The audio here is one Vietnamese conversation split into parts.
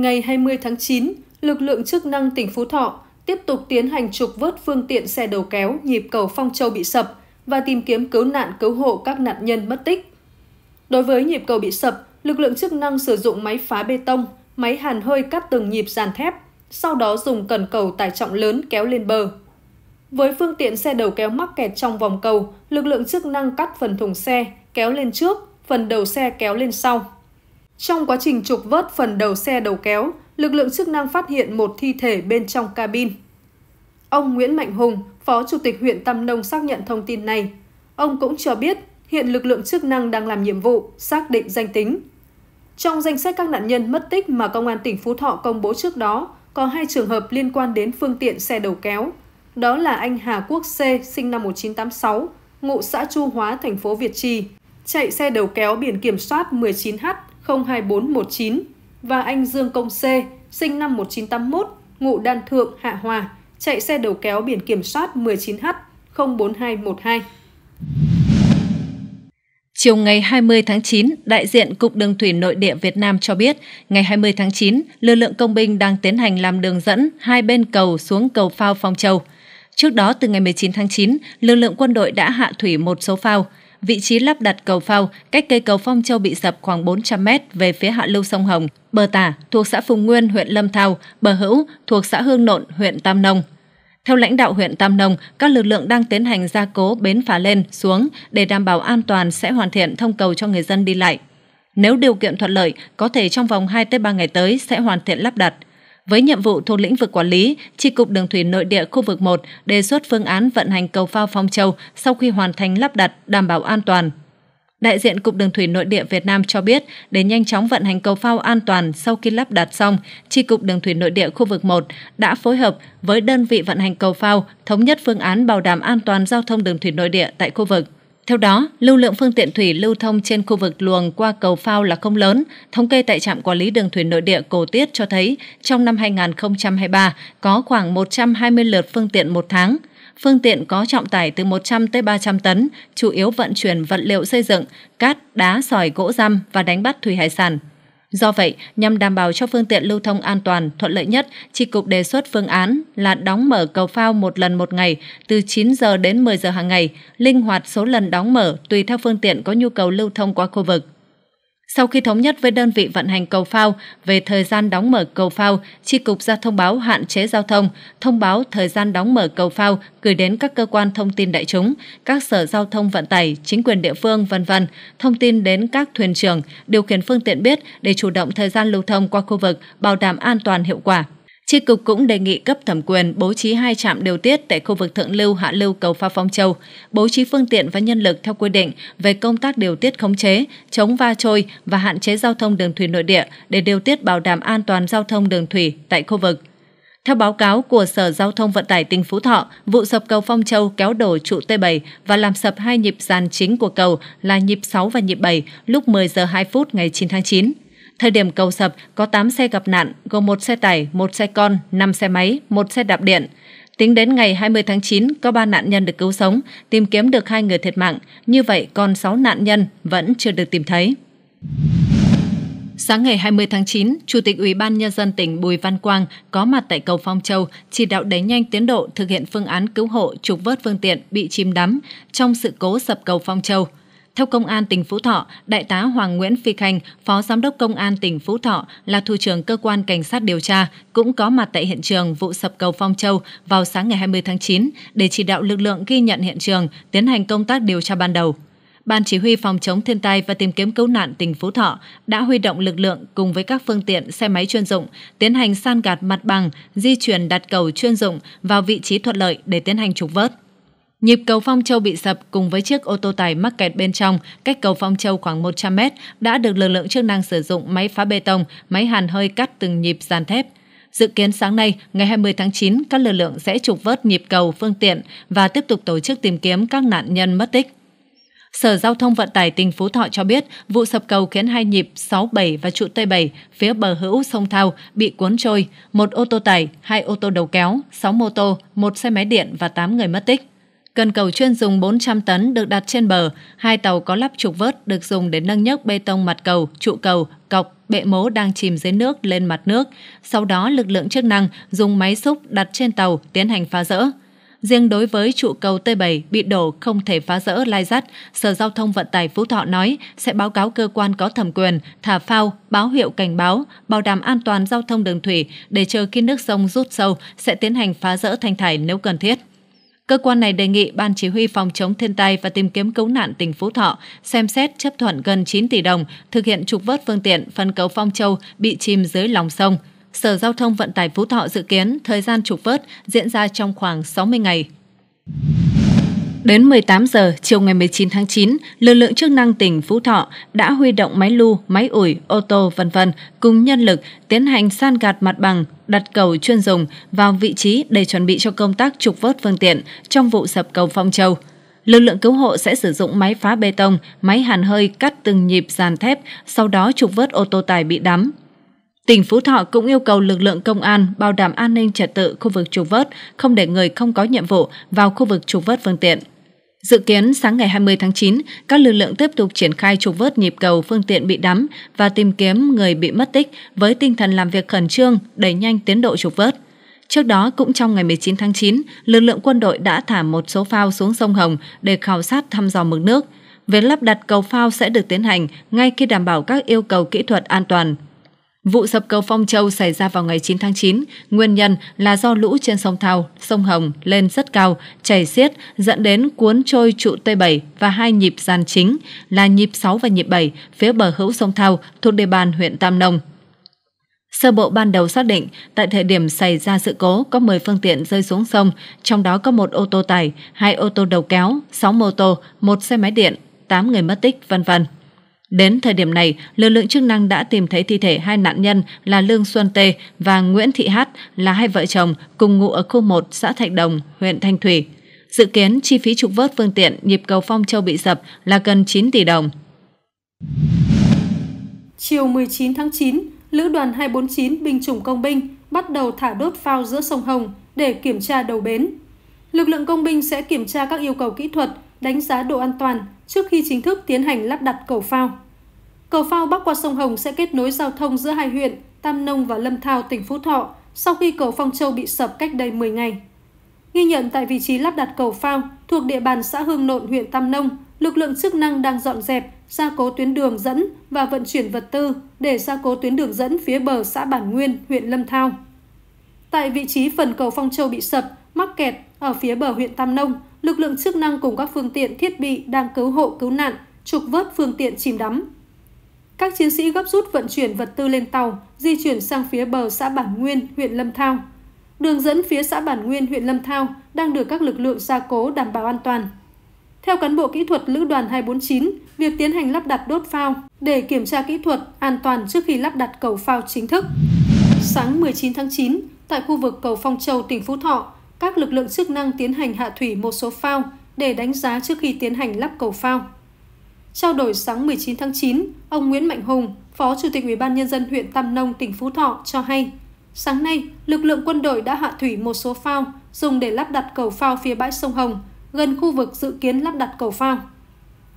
Ngày 20 tháng 9, lực lượng chức năng tỉnh Phú Thọ tiếp tục tiến hành trục vớt phương tiện xe đầu kéo nhịp cầu Phong Châu bị sập và tìm kiếm cứu nạn cứu hộ các nạn nhân mất tích. Đối với nhịp cầu bị sập, lực lượng chức năng sử dụng máy phá bê tông, máy hàn hơi cắt từng nhịp dàn thép, sau đó dùng cần cầu tải trọng lớn kéo lên bờ. Với phương tiện xe đầu kéo mắc kẹt trong vòng cầu, lực lượng chức năng cắt phần thùng xe, kéo lên trước, phần đầu xe kéo lên sau. Trong quá trình trục vớt phần đầu xe đầu kéo, lực lượng chức năng phát hiện một thi thể bên trong cabin. Ông Nguyễn Mạnh Hùng, Phó Chủ tịch huyện Tam Nông xác nhận thông tin này. Ông cũng cho biết hiện lực lượng chức năng đang làm nhiệm vụ, xác định danh tính. Trong danh sách các nạn nhân mất tích mà Công an tỉnh Phú Thọ công bố trước đó, có hai trường hợp liên quan đến phương tiện xe đầu kéo. Đó là anh Hà Quốc C, sinh năm 1986, ngụ xã Chu Hóa, thành phố Việt Trì, chạy xe đầu kéo biển kiểm soát 19H 02419 và anh Dương Công C, sinh năm 1981, ngụ Đan Thượng, Hạ Hòa, chạy xe đầu kéo biển kiểm soát 19H 04212. Chiều ngày 20 tháng 9, đại diện Cục Đường Thủy Nội địa Việt Nam cho biết, ngày 20 tháng 9, lực lượng công binh đang tiến hành làm đường dẫn hai bên cầu xuống cầu phao Phong Châu. Trước đó, từ ngày 19 tháng 9, lực lượng quân đội đã hạ thủy một số phao vị trí lắp đặt cầu phao cách cây cầu Phong Châu bị sập khoảng 400 m về phía hạ lưu sông Hồng, bờ tả thuộc xã Phùng Nguyên, huyện Lâm Thao, bờ hữu thuộc xã Hương Nộn, huyện Tam Nông. Theo lãnh đạo huyện Tam Nông, các lực lượng đang tiến hành gia cố bến phà lên, xuống để đảm bảo an toàn sẽ hoàn thiện thông cầu cho người dân đi lại. Nếu điều kiện thuận lợi, có thể trong vòng 2 tới 3 ngày tới sẽ hoàn thiện lắp đặt – với nhiệm vụ thuộc lĩnh vực quản lý, Tri cục Đường thủy Nội địa khu vực 1 đề xuất phương án vận hành cầu phao Phong Châu sau khi hoàn thành lắp đặt đảm bảo an toàn. Đại diện Cục Đường thủy Nội địa Việt Nam cho biết, để nhanh chóng vận hành cầu phao an toàn sau khi lắp đặt xong, Tri Cục Đường thủy Nội địa khu vực 1 đã phối hợp với đơn vị vận hành cầu phao thống nhất phương án bảo đảm an toàn giao thông đường thủy nội địa tại khu vực. Theo đó, lưu lượng phương tiện thủy lưu thông trên khu vực luồng qua cầu phao là không lớn. Thống kê tại trạm quản lý đường thủy nội địa Cổ Tiết cho thấy trong năm 2023 có khoảng 120 lượt phương tiện một tháng. Phương tiện có trọng tải từ 100 tới 300 tấn, chủ yếu vận chuyển vật liệu xây dựng, cát, đá, sỏi, gỗ răm và đánh bắt thủy hải sản, Do vậy, nhằm đảm bảo cho phương tiện lưu thông an toàn, thuận lợi nhất, Tri Cục đề xuất phương án là đóng mở cầu phao một lần một ngày, từ 9 giờ đến 10 giờ hàng ngày, linh hoạt số lần đóng mở tùy theo phương tiện có nhu cầu lưu thông qua khu vực. Sau khi thống nhất với đơn vị vận hành cầu phao về thời gian đóng mở cầu phao, Tri Cục ra thông báo hạn chế giao thông, thông báo thời gian đóng mở cầu phao gửi đến các cơ quan thông tin đại chúng, các sở giao thông vận tải, chính quyền địa phương, vân vân, thông tin đến các thuyền trưởng, điều khiển phương tiện biết để chủ động thời gian lưu thông qua khu vực, bảo đảm an toàn hiệu quả. Tri cục cũng đề nghị cấp thẩm quyền bố trí hai trạm điều tiết tại khu vực thượng lưu hạ lưu cầu Pha Phong Châu, bố trí phương tiện và nhân lực theo quy định về công tác điều tiết khống chế, chống va trôi và hạn chế giao thông đường thủy nội địa để điều tiết bảo đảm an toàn giao thông đường thủy tại khu vực. Theo báo cáo của Sở Giao thông Vận tải tỉnh Phú Thọ, vụ sập cầu Phong Châu kéo đổ trụ T7 và làm sập hai nhịp sàn chính của cầu là nhịp 6 và nhịp 7 lúc 10 giờ 2 phút ngày 9 tháng 9. Thời điểm cầu sập có 8 xe gặp nạn, gồm một xe tải, một xe con, 5 xe máy, một xe đạp điện. Tính đến ngày 20 tháng 9, có 3 nạn nhân được cứu sống, tìm kiếm được hai người thiệt mạng. Như vậy, còn 6 nạn nhân vẫn chưa được tìm thấy. Sáng ngày 20 tháng 9, Chủ tịch Ủy ban Nhân dân tỉnh Bùi Văn Quang có mặt tại cầu Phong Châu, chỉ đạo đẩy nhanh tiến độ thực hiện phương án cứu hộ trục vớt phương tiện bị chìm đắm trong sự cố sập cầu Phong Châu – theo Công an tỉnh Phú Thọ, Đại tá Hoàng Nguyễn Phi Khanh, Phó Giám đốc Công an tỉnh Phú Thọ là thủ trưởng cơ quan cảnh sát điều tra, cũng có mặt tại hiện trường vụ sập cầu Phong Châu vào sáng ngày 20 tháng 9 để chỉ đạo lực lượng ghi nhận hiện trường, tiến hành công tác điều tra ban đầu. Ban Chỉ huy Phòng chống thiên tai và tìm kiếm cứu nạn tỉnh Phú Thọ đã huy động lực lượng cùng với các phương tiện xe máy chuyên dụng tiến hành san gạt mặt bằng, di chuyển đặt cầu chuyên dụng vào vị trí thuận lợi để tiến hành trục vớt. Nhịp cầu Phong Châu bị sập cùng với chiếc ô tô tải mắc kẹt bên trong, cách cầu Phong Châu khoảng 100 mét, đã được lực lượng chức năng sử dụng máy phá bê tông, máy hàn hơi cắt từng nhịp dàn thép. Dự kiến sáng nay, ngày 20 tháng 9, các lực lượng sẽ trục vớt nhịp cầu phương tiện và tiếp tục tổ chức tìm kiếm các nạn nhân mất tích. Sở Giao thông Vận tải tỉnh Phú Thọ cho biết, vụ sập cầu khiến hai nhịp 67 và trụ T7 phía bờ hữu sông Thao bị cuốn trôi, một ô tô tải, hai ô tô đầu kéo, 6 mô tô, một xe máy điện và 8 người mất tích. Cần cầu chuyên dùng 400 tấn được đặt trên bờ, hai tàu có lắp trục vớt được dùng để nâng nhấc bê tông mặt cầu, trụ cầu, cọc, bệ mố đang chìm dưới nước lên mặt nước. Sau đó, lực lượng chức năng dùng máy xúc đặt trên tàu tiến hành phá rỡ. Riêng đối với trụ cầu T7 bị đổ không thể phá rỡ lai dắt, Sở Giao thông Vận tải Phú Thọ nói sẽ báo cáo cơ quan có thẩm quyền, thả phao, báo hiệu cảnh báo, bảo đảm an toàn giao thông đường thủy để chờ khi nước sông rút sâu sẽ tiến hành phá rỡ thanh thải nếu cần thiết. Cơ quan này đề nghị Ban Chỉ huy Phòng chống thiên tai và tìm kiếm cứu nạn tỉnh Phú Thọ xem xét chấp thuận gần 9 tỷ đồng thực hiện trục vớt phương tiện phân cầu Phong Châu bị chìm dưới lòng sông. Sở Giao thông Vận tải Phú Thọ dự kiến thời gian trục vớt diễn ra trong khoảng 60 ngày. Đến 18 giờ chiều ngày 19 tháng 9, lực lượng chức năng tỉnh Phú Thọ đã huy động máy lu, máy ủi, ô tô vân vân cùng nhân lực tiến hành san gạt mặt bằng, đặt cầu chuyên dùng vào vị trí để chuẩn bị cho công tác trục vớt phương tiện trong vụ sập cầu Phong Châu. Lực lượng cứu hộ sẽ sử dụng máy phá bê tông, máy hàn hơi cắt từng nhịp dàn thép, sau đó trục vớt ô tô tải bị đắm. Tỉnh Phú Thọ cũng yêu cầu lực lượng công an bảo đảm an ninh trật tự khu vực trục vớt, không để người không có nhiệm vụ vào khu vực trục vớt phương tiện. Dự kiến sáng ngày 20 tháng 9, các lực lượng tiếp tục triển khai trục vớt nhịp cầu phương tiện bị đắm và tìm kiếm người bị mất tích với tinh thần làm việc khẩn trương, đẩy nhanh tiến độ trục vớt. Trước đó, cũng trong ngày 19 tháng 9, lực lượng quân đội đã thả một số phao xuống sông Hồng để khảo sát thăm dò mực nước. Việc lắp đặt cầu phao sẽ được tiến hành ngay khi đảm bảo các yêu cầu kỹ thuật an toàn, Vụ sập cầu Phong Châu xảy ra vào ngày 9 tháng 9, nguyên nhân là do lũ trên sông Thao, sông Hồng lên rất cao, chảy xiết dẫn đến cuốn trôi trụ T7 và hai nhịp gian chính là nhịp 6 và nhịp 7 phía bờ hữu sông Thao thuộc địa bàn huyện Tam Nông. Sơ bộ ban đầu xác định, tại thời điểm xảy ra sự cố có 10 phương tiện rơi xuống sông, trong đó có một ô tô tải, hai ô tô đầu kéo, 6 mô tô, một xe máy điện, 8 người mất tích, vân vân. Đến thời điểm này, lực lượng chức năng đã tìm thấy thi thể hai nạn nhân là Lương Xuân Tê và Nguyễn Thị Hát là hai vợ chồng cùng ngụ ở khu 1 xã Thạch Đồng, huyện Thanh Thủy. Dự kiến chi phí trục vớt phương tiện nhịp cầu Phong Châu bị sập là gần 9 tỷ đồng. Chiều 19 tháng 9, Lữ đoàn 249 Binh chủng Công binh bắt đầu thả đốt phao giữa sông Hồng để kiểm tra đầu bến. Lực lượng công binh sẽ kiểm tra các yêu cầu kỹ thuật, đánh giá độ an toàn, trước khi chính thức tiến hành lắp đặt cầu phao. Cầu phao bắc qua sông Hồng sẽ kết nối giao thông giữa hai huyện Tam Nông và Lâm Thao, tỉnh Phú Thọ sau khi cầu Phong Châu bị sập cách đây 10 ngày. Ghi nhận tại vị trí lắp đặt cầu phao thuộc địa bàn xã Hương Nộn, huyện Tam Nông, lực lượng chức năng đang dọn dẹp, gia cố tuyến đường dẫn và vận chuyển vật tư để gia cố tuyến đường dẫn phía bờ xã Bản Nguyên, huyện Lâm Thao. Tại vị trí phần cầu Phong Châu bị sập, mắc kẹt ở phía bờ huyện Tam Nông, lực lượng chức năng cùng các phương tiện thiết bị đang cứu hộ cứu nạn, trục vớt phương tiện chìm đắm. Các chiến sĩ gấp rút vận chuyển vật tư lên tàu, di chuyển sang phía bờ xã Bản Nguyên, huyện Lâm Thao. Đường dẫn phía xã Bản Nguyên, huyện Lâm Thao đang được các lực lượng gia cố đảm bảo an toàn. Theo cán bộ kỹ thuật Lữ đoàn 249, việc tiến hành lắp đặt đốt phao để kiểm tra kỹ thuật an toàn trước khi lắp đặt cầu phao chính thức. Sáng 19 tháng 9, tại khu vực cầu Phong Châu, tỉnh Phú Thọ, các lực lượng chức năng tiến hành hạ thủy một số phao để đánh giá trước khi tiến hành lắp cầu phao. Trao đổi sáng 19 tháng 9, ông Nguyễn Mạnh Hùng, Phó Chủ tịch Ủy ban nhân dân huyện Tam Nông, tỉnh Phú Thọ cho hay, sáng nay, lực lượng quân đội đã hạ thủy một số phao dùng để lắp đặt cầu phao phía bãi sông Hồng, gần khu vực dự kiến lắp đặt cầu phao.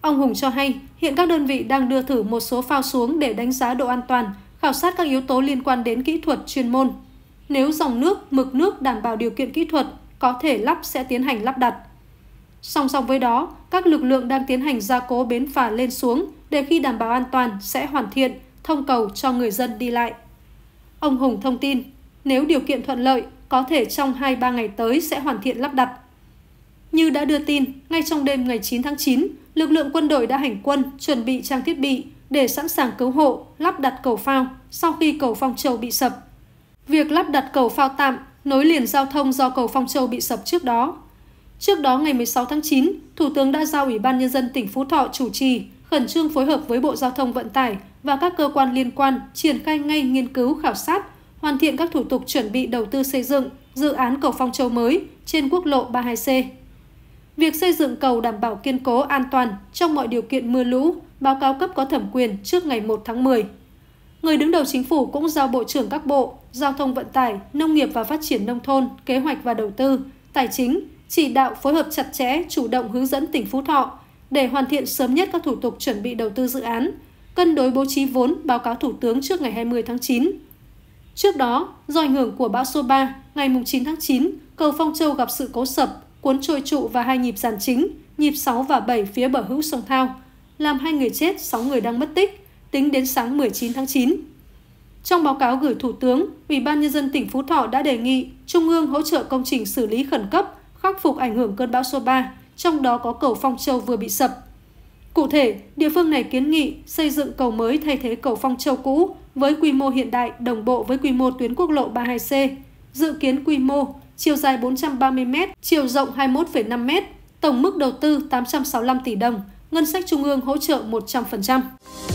Ông Hùng cho hay, hiện các đơn vị đang đưa thử một số phao xuống để đánh giá độ an toàn, khảo sát các yếu tố liên quan đến kỹ thuật chuyên môn. Nếu dòng nước, mực nước đảm bảo điều kiện kỹ thuật, có thể lắp sẽ tiến hành lắp đặt. Song song với đó, các lực lượng đang tiến hành gia cố bến phà lên xuống để khi đảm bảo an toàn sẽ hoàn thiện, thông cầu cho người dân đi lại. Ông Hùng thông tin, nếu điều kiện thuận lợi, có thể trong 2-3 ngày tới sẽ hoàn thiện lắp đặt. Như đã đưa tin, ngay trong đêm ngày 9 tháng 9, lực lượng quân đội đã hành quân, chuẩn bị trang thiết bị để sẵn sàng cứu hộ, lắp đặt cầu phao sau khi cầu Phong Châu bị sập việc lắp đặt cầu phao tạm nối liền giao thông do cầu Phong Châu bị sập trước đó. Trước đó ngày 16 tháng 9, Thủ tướng đã giao Ủy ban Nhân dân tỉnh Phú Thọ chủ trì, khẩn trương phối hợp với Bộ Giao thông Vận tải và các cơ quan liên quan triển khai ngay nghiên cứu khảo sát, hoàn thiện các thủ tục chuẩn bị đầu tư xây dựng dự án cầu Phong Châu mới trên quốc lộ 32C. Việc xây dựng cầu đảm bảo kiên cố an toàn trong mọi điều kiện mưa lũ, báo cáo cấp có thẩm quyền trước ngày 1 tháng 10. Người đứng đầu chính phủ cũng giao Bộ trưởng các bộ Giao thông Vận tải, Nông nghiệp và Phát triển Nông thôn, Kế hoạch và Đầu tư, Tài chính, chỉ đạo phối hợp chặt chẽ, chủ động hướng dẫn tỉnh Phú Thọ để hoàn thiện sớm nhất các thủ tục chuẩn bị đầu tư dự án, cân đối bố trí vốn báo cáo Thủ tướng trước ngày 20 tháng 9. Trước đó, do ảnh hưởng của bão số 3, ngày 9 tháng 9, cầu Phong Châu gặp sự cố sập, cuốn trôi trụ và hai nhịp giàn chính, nhịp 6 và 7 phía bờ hữu sông Thao, làm hai người chết, 6 người đang mất tích tính đến sáng 19 tháng 9. Trong báo cáo gửi Thủ tướng, Ủy ban Nhân dân tỉnh Phú Thọ đã đề nghị Trung ương hỗ trợ công trình xử lý khẩn cấp, khắc phục ảnh hưởng cơn bão số 3, trong đó có cầu Phong Châu vừa bị sập. Cụ thể, địa phương này kiến nghị xây dựng cầu mới thay thế cầu Phong Châu cũ với quy mô hiện đại đồng bộ với quy mô tuyến quốc lộ 32C, dự kiến quy mô chiều dài 430 m, chiều rộng 21,5 m, tổng mức đầu tư 865 tỷ đồng, ngân sách trung ương hỗ trợ 100%.